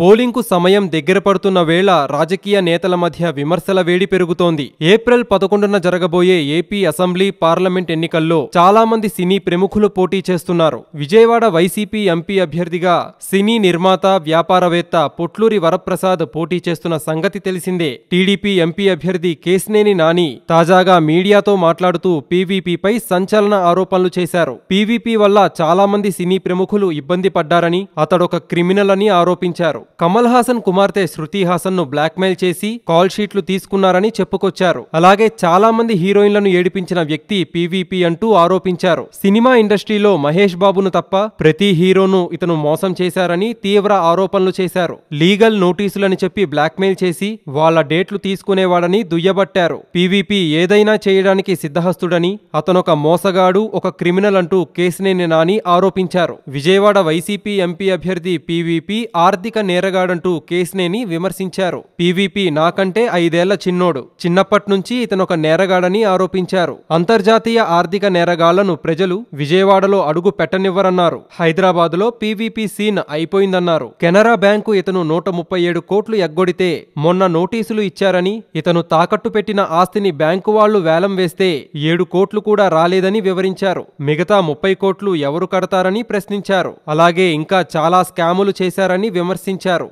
పోలింగ్కు సమయం దగ్గర పడుతున్న వేళ రాజకీయ నేతల మధ్య విమర్శల వేడి పెరుగుతోంది ఏప్రిల్ పదకొండున జరగబోయే ఏపీ అసెంబ్లీ పార్లమెంట్ ఎన్నికల్లో చాలామంది సినీ ప్రముఖులు పోటీ చేస్తున్నారు విజయవాడ వైసీపీ ఎంపీ అభ్యర్థిగా సినీ నిర్మాత వ్యాపారవేత్త పొట్లూరి వరప్రసాద్ పోటీ చేస్తున్న సంగతి తెలిసిందే టీడీపీ ఎంపీ అభ్యర్థి కేసినేని నాని తాజాగా మీడియాతో మాట్లాడుతూ పీవీపీపై సంచలన ఆరోపణలు చేశారు పీవీపీ వల్ల చాలామంది సినీ ప్రముఖులు ఇబ్బంది పడ్డారని అతడొక క్రిమినల్ అని ఆరోపించారు కమల్ హాసన్ కుమార్తె శృతి హాసన్ ను బ్లాక్మెయిల్ చేసి కాల్ షీట్లు తీసుకున్నారని చెప్పుకొచ్చారు అలాగే చాలా మంది హీరోయిన్లను ఏడిపించిన వ్యక్తి పీవీపీ అంటూ ఆరోపించారు సినిమా ఇండస్ట్రీలో మహేష్ బాబును తప్ప ప్రతి హీరోను ఇతను మోసం చేశారని తీవ్ర ఆరోపణలు చేశారు లీగల్ నోటీసులని చెప్పి బ్లాక్మెయిల్ చేసి వాళ్ల డేట్లు తీసుకునేవాడని దుయ్యబట్టారు పీవీపీ ఏదైనా చేయడానికి సిద్ధహస్తుడని అతనొక మోసగాడు ఒక క్రిమినల్ అంటూ కేసునే నాని ఆరోపించారు విజయవాడ వైసీపీ ఎంపీ అభ్యర్థి పీవీపీ ఆర్థిక నేరగాడంటూ కేసినేని విమర్శించారు పీవీపీ నాకంటే ఐదేళ్ల చిన్నోడు చిన్నప్పట్నుంచి ఇతనొక నేరగాడని ఆరోపించారు అంతర్జాతీయ ఆర్థిక నేరగాళ్లను ప్రజలు విజయవాడలో అడుగు పెట్టనివ్వరన్నారు హైదరాబాదులో పీవీపీ సీన్ అయిపోయిందన్నారు కెనరా బ్యాంకు ఇతను నూట ముప్పై ఏడు కోట్లు ఎగ్గొడితే మొన్న నోటీసులు ఇచ్చారని ఇతను తాకట్టు పెట్టిన ఆస్తిని బ్యాంకు వాళ్లు వేలం వేస్తే ఏడు కోట్లు కూడా రాలేదని వివరించారు మిగతా ముప్పై కోట్లు ఎవరు కడతారని ప్రశ్నించారు అలాగే ఇంకా చాలా స్కాములు చేశారని విమర్శించారు చేర్చారు